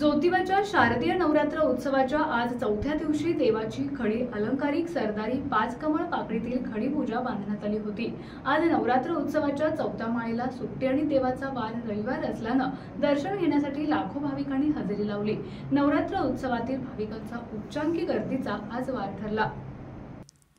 ज्योतिबाच्या शारदीय नवरात्र उत्सवाच्या आज चौथ्या दिवशी देवाची खडी अलंकारिक सरदारी पाच कमळ पाकळीतील खडी पूजा बांधण्यात आली होती आज नवरात्र उत्सवाच्या चौथ्या माळेला सुट्टी आणि देवाचा वार रविवार असल्यानं दर्शन घेण्यासाठी लाखो भाविकांनी हजेरी लावली नवरात्र उत्सवातील भाविकांचा उच्चांकी गर्दीचा आज वार ठरला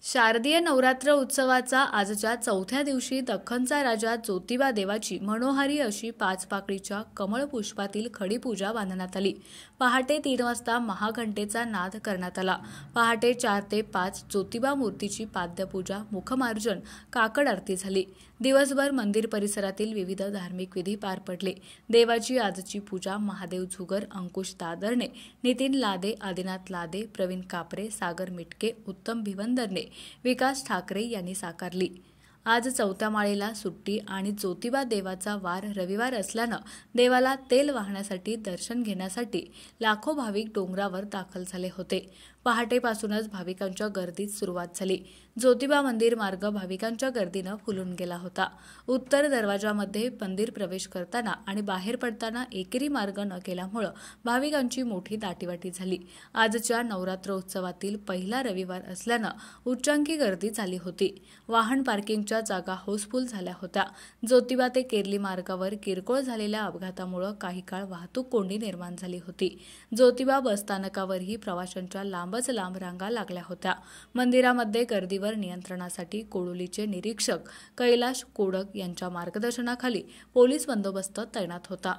शारदीय नवरात्र उत्सवाचा आजच्या चौथ्या दिवशी दख्खनचा राजा ज्योतिबा देवाची मनोहारी अशी पाच पाकळीच्या कमळपुष्पातील खडीपूजा बांधण्यात आली पहाटे तीन वाजता महाघंटेचा नाद करण्यात आला पहाटे चार ते पाच ज्योतिबा मूर्तीची पाद्यपूजा मुखमार्जन काकड आरती झाली दिवसभर मंदिर परिसरातील विविध धार्मिक विधी पार पडले देवाची आजची पूजा महादेव झुगर अंकुश दादरणे नितीन लादे आदिनाथ लादे प्रवीण कापरे सागर मिटके उत्तम भिवंदरणे विकास ठाकरे यांनी साकारली आज चौथ्या माळेला सुट्टी आणि ज्योतिबा देवाचा वार रविवार असल्यानं देवाला तेल वाहण्यासाठी दर्शन घेण्यासाठी लाखो भाविक डोंगरावर दाखल झाले होते पहाटेपासूनच भाविकांच्या गर्दीत सुरुवात झाली ज्योतिबा मंदिर मार्ग भाविकांच्या गर्दीनं फुलून गेला होता उत्तर दरवाजामध्ये मंदिर प्रवेश करताना आणि बाहेर पडताना एकेरी मार्ग न केल्यामुळं भाविकांची मोठी दाटीवाटी झाली आजच्या उत्सवातील पहिला रविवार असल्यानं उच्चांकी गर्दी झाली होती वाहन पार्किंग जागा हाऊसफुल झाल्या होत्या ज्योतिबा ते केरली मार्गावर किरकोळ झालेल्या अपघातामुळे काही काळ वाहतूक कोंडी निर्माण झाली होती ज्योतिबा बसस्थानकावरही प्रवाशांच्या लांबच लांब रांगा लागल्या होत्या मंदिरामध्ये गर्दीवर नियंत्रणासाठी कोडोलीचे निरीक्षक कैलाश कोडक यांच्या मार्गदर्शनाखाली पोलीस बंदोबस्त तैनात होता